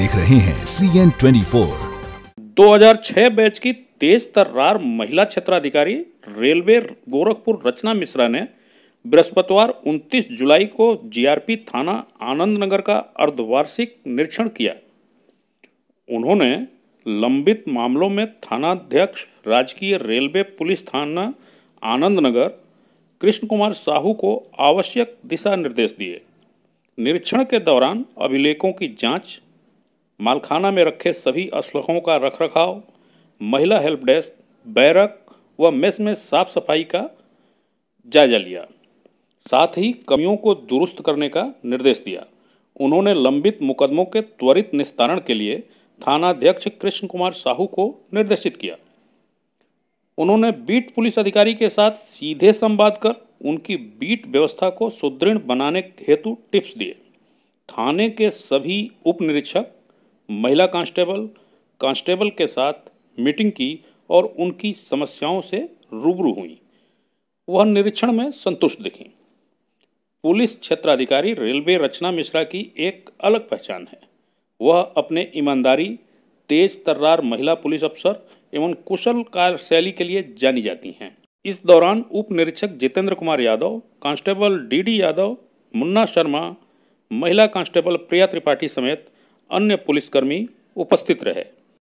देख रहे हैं सी एन ट्वेंटी फोर दो हजार छह बैच की तेज तर्रार महिला क्षेत्राधिकारी रेलवे गोरखपुर रचना मिश्रा ने बृहस्पतिवार 29 जुलाई को जीआरपी थाना आनंद नगर का अर्धवार्षिक निरीक्षण किया उन्होंने लंबित मामलों में थानाध्यक्ष राजकीय रेलवे पुलिस थाना आनंद नगर कृष्ण कुमार साहू को आवश्यक दिशा निर्देश दिए निरीक्षण के दौरान अभिलेखों की जांच मालखाना में रखे सभी असलहों का रख रखाव महिला हेल्प डेस्क बैरक व मेस में साफ सफाई का जायजा लिया साथ ही कमियों को दुरुस्त करने का निर्देश दिया उन्होंने लंबित मुकदमों के त्वरित निस्तारण के लिए थानाध्यक्ष कृष्ण कुमार साहू को निर्देशित किया उन्होंने बीट पुलिस अधिकारी के साथ सीधे संवाद कर उनकी बीट व्यवस्था को सुदृढ़ बनाने हेतु टिप्स दिए थाने के सभी उप निरीक्षक महिला कांस्टेबल कांस्टेबल के साथ मीटिंग की और उनकी समस्याओं से रूबरू हुई वह निरीक्षण में संतुष्ट दिखी पुलिस क्षेत्राधिकारी रेलवे रचना मिश्रा की एक अलग पहचान है वह अपने ईमानदारी तेज तर्रार महिला पुलिस अफसर एवं कुशल कार्यशैली के लिए जानी जाती हैं इस दौरान उप निरीक्षक जितेंद्र कुमार यादव कांस्टेबल डीडी यादव मुन्ना शर्मा महिला कांस्टेबल प्रिया त्रिपाठी समेत अन्य पुलिसकर्मी उपस्थित रहे